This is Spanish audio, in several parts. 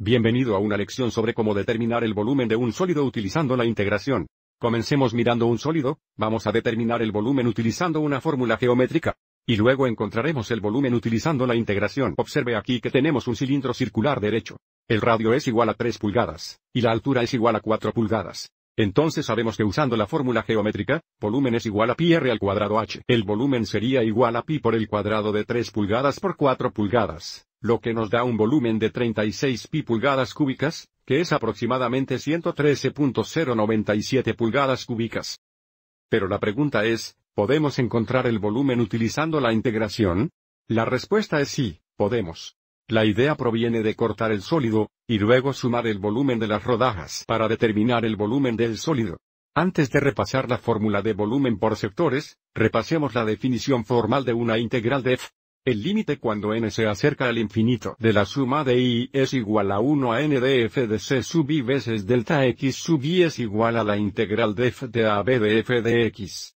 Bienvenido a una lección sobre cómo determinar el volumen de un sólido utilizando la integración. Comencemos mirando un sólido, vamos a determinar el volumen utilizando una fórmula geométrica. Y luego encontraremos el volumen utilizando la integración. Observe aquí que tenemos un cilindro circular derecho. El radio es igual a 3 pulgadas, y la altura es igual a 4 pulgadas. Entonces sabemos que usando la fórmula geométrica, volumen es igual a pi r al cuadrado h. El volumen sería igual a pi por el cuadrado de 3 pulgadas por 4 pulgadas lo que nos da un volumen de 36 pi pulgadas cúbicas, que es aproximadamente 113.097 pulgadas cúbicas. Pero la pregunta es, ¿podemos encontrar el volumen utilizando la integración? La respuesta es sí, podemos. La idea proviene de cortar el sólido, y luego sumar el volumen de las rodajas para determinar el volumen del sólido. Antes de repasar la fórmula de volumen por sectores, repasemos la definición formal de una integral de f. El límite cuando n se acerca al infinito de la suma de i es igual a 1 a n de f de c sub i veces delta x sub i es igual a la integral de f de a, a b de f de x.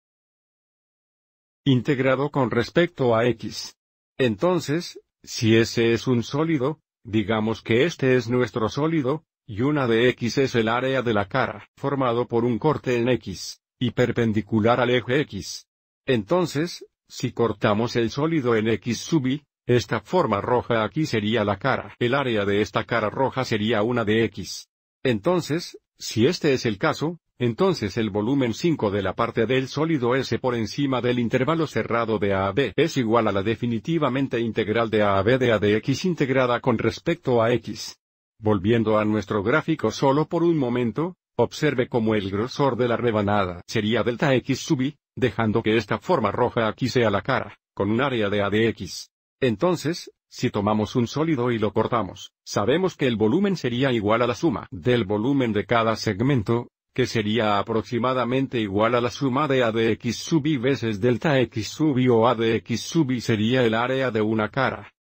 Integrado con respecto a x. Entonces, si ese es un sólido, digamos que este es nuestro sólido, y una de x es el área de la cara, formado por un corte en x, y perpendicular al eje x. Entonces, si cortamos el sólido en X sub i, esta forma roja aquí sería la cara. El área de esta cara roja sería una de X. Entonces, si este es el caso, entonces el volumen 5 de la parte del sólido S por encima del intervalo cerrado de A a B es igual a la definitivamente integral de A a B de A de X integrada con respecto a X. Volviendo a nuestro gráfico solo por un momento, observe cómo el grosor de la rebanada sería delta X sub i dejando que esta forma roja aquí sea la cara, con un área de ADX. Entonces, si tomamos un sólido y lo cortamos, sabemos que el volumen sería igual a la suma del volumen de cada segmento, que sería aproximadamente igual a la suma de ADX sub i veces delta X sub i o ADX sub i sería el área de una cara.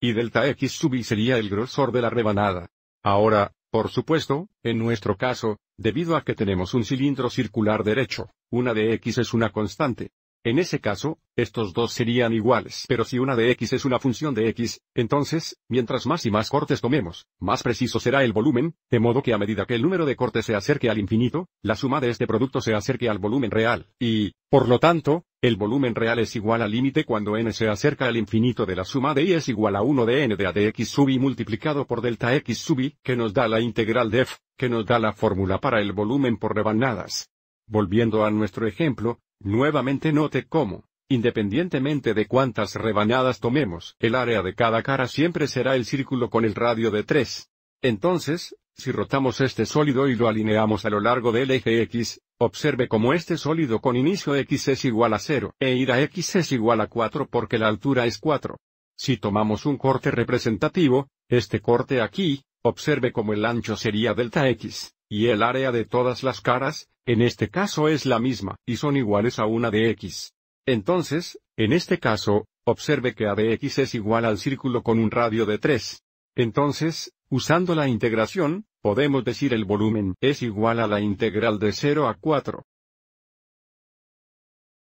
Y delta X sub i sería el grosor de la rebanada. Ahora, por supuesto, en nuestro caso, debido a que tenemos un cilindro circular derecho, una de x es una constante. En ese caso, estos dos serían iguales. Pero si una de x es una función de x, entonces, mientras más y más cortes tomemos, más preciso será el volumen, de modo que a medida que el número de cortes se acerque al infinito, la suma de este producto se acerque al volumen real. Y, por lo tanto, el volumen real es igual al límite cuando n se acerca al infinito de la suma de y es igual a 1 de n de a de x sub i multiplicado por delta x sub i, que nos da la integral de f, que nos da la fórmula para el volumen por rebanadas. Volviendo a nuestro ejemplo, Nuevamente note cómo, independientemente de cuántas rebanadas tomemos, el área de cada cara siempre será el círculo con el radio de 3. Entonces, si rotamos este sólido y lo alineamos a lo largo del eje X, observe cómo este sólido con inicio X es igual a 0 e ir a X es igual a 4 porque la altura es 4. Si tomamos un corte representativo, este corte aquí, observe cómo el ancho sería delta X y el área de todas las caras, en este caso es la misma, y son iguales a una de x. Entonces, en este caso, observe que a de x es igual al círculo con un radio de 3. Entonces, usando la integración, podemos decir el volumen es igual a la integral de 0 a 4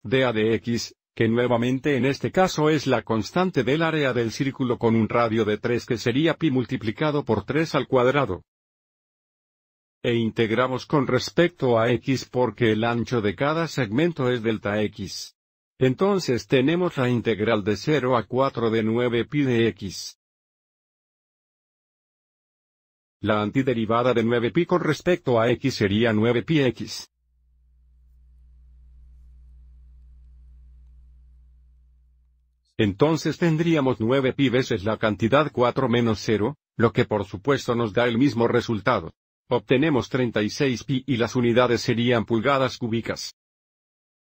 de a de x, que nuevamente en este caso es la constante del área del círculo con un radio de 3 que sería pi multiplicado por 3 al cuadrado e integramos con respecto a x porque el ancho de cada segmento es delta x. Entonces tenemos la integral de 0 a 4 de 9 pi de x. La antiderivada de 9 pi con respecto a x sería 9 pi x. Entonces tendríamos 9 pi veces la cantidad 4 menos 0, lo que por supuesto nos da el mismo resultado obtenemos 36 pi y las unidades serían pulgadas cúbicas.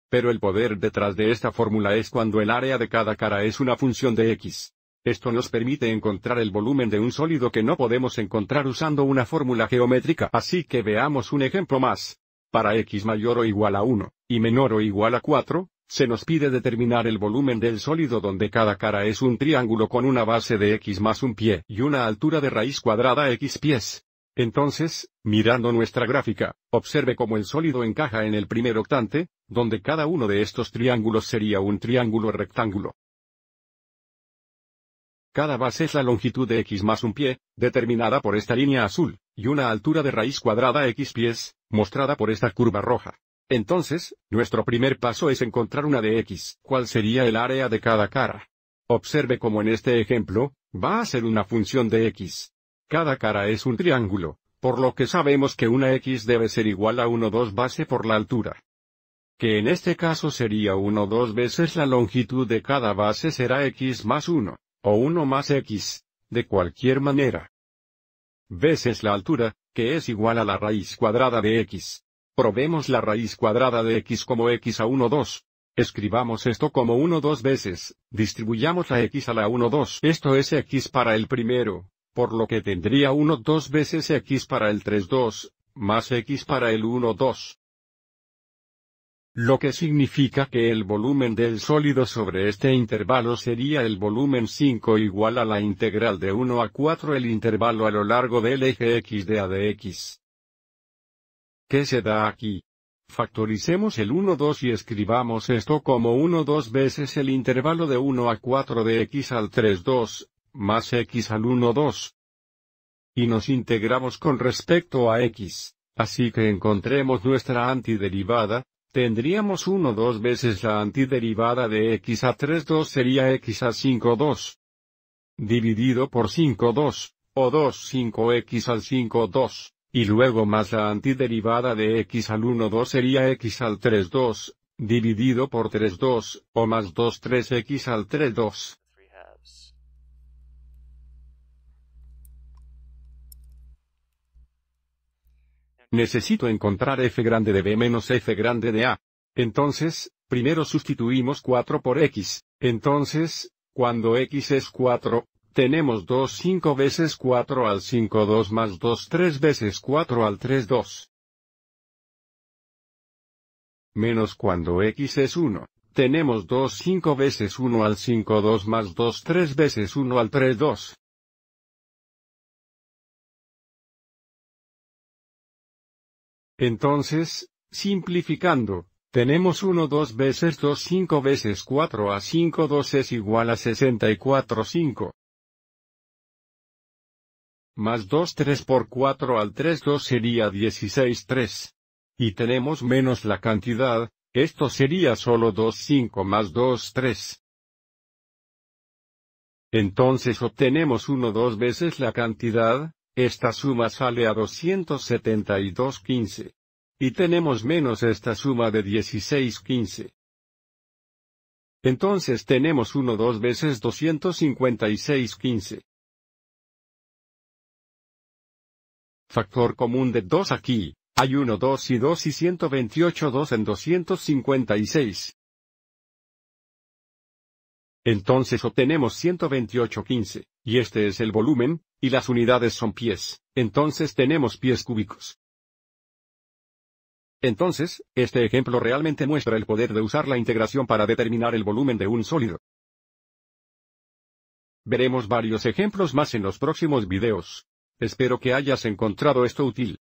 Pero el poder detrás de esta fórmula es cuando el área de cada cara es una función de x. Esto nos permite encontrar el volumen de un sólido que no podemos encontrar usando una fórmula geométrica. Así que veamos un ejemplo más. Para x mayor o igual a 1, y menor o igual a 4, se nos pide determinar el volumen del sólido donde cada cara es un triángulo con una base de x más un pie y una altura de raíz cuadrada x pies. Entonces, mirando nuestra gráfica, observe cómo el sólido encaja en el primer octante, donde cada uno de estos triángulos sería un triángulo rectángulo. Cada base es la longitud de x más un pie, determinada por esta línea azul, y una altura de raíz cuadrada x pies, mostrada por esta curva roja. Entonces, nuestro primer paso es encontrar una de x, cuál sería el área de cada cara. Observe cómo en este ejemplo, va a ser una función de x, cada cara es un triángulo, por lo que sabemos que una x debe ser igual a 1 2 base por la altura. Que en este caso sería 1 2 veces la longitud de cada base será x más 1, o 1 más x, de cualquier manera. Veces la altura, que es igual a la raíz cuadrada de x. Probemos la raíz cuadrada de x como x a 1 2. Escribamos esto como 1 2 veces, distribuyamos la x a la 1 2. Esto es x para el primero, por lo que tendría 1 2 veces x para el 3 2, más x para el 1 2. Lo que significa que el volumen del sólido sobre este intervalo sería el volumen 5 igual a la integral de 1 a 4 el intervalo a lo largo del eje x de a de x. ¿Qué se da aquí? Factoricemos el 1 2 y escribamos esto como 1 2 veces el intervalo de 1 a 4 de x al 3 2, más x al 1 2. Y nos integramos con respecto a x, así que encontremos nuestra antiderivada, tendríamos 1 2 veces la antiderivada de x a 3 2 sería x a 5 2. Dividido por 5 2, o 2 5x al 5 2, y luego más la antiderivada de x al 1 2 sería x al 3 2, dividido por 3 2, o más 2 3x al 3 2. Necesito encontrar f grande de b menos f grande de a. Entonces, primero sustituimos 4 por x. Entonces, cuando x es 4, tenemos 2 5 veces 4 al 5 2 más 2 3 veces 4 al 3 2. Menos cuando x es 1, tenemos 2 5 veces 1 al 5 2 más 2 3 veces 1 al 3 2. Entonces, simplificando, tenemos 1 2 veces 2 5 veces 4 a 5 2 es igual a 64 5. Más 2 3 por 4 al 3 2 sería 16 3. Y tenemos menos la cantidad, esto sería solo 2 5 más 2 3. Entonces obtenemos 1 2 veces la cantidad, esta suma sale a 272.15. Y tenemos menos esta suma de 16.15. Entonces tenemos 1 2 veces 256.15. Factor común de 2 aquí, hay 1 2 y 2 y 128 2 en 256. Entonces obtenemos 128.15, y este es el volumen, y las unidades son pies, entonces tenemos pies cúbicos. Entonces, este ejemplo realmente muestra el poder de usar la integración para determinar el volumen de un sólido. Veremos varios ejemplos más en los próximos videos. Espero que hayas encontrado esto útil.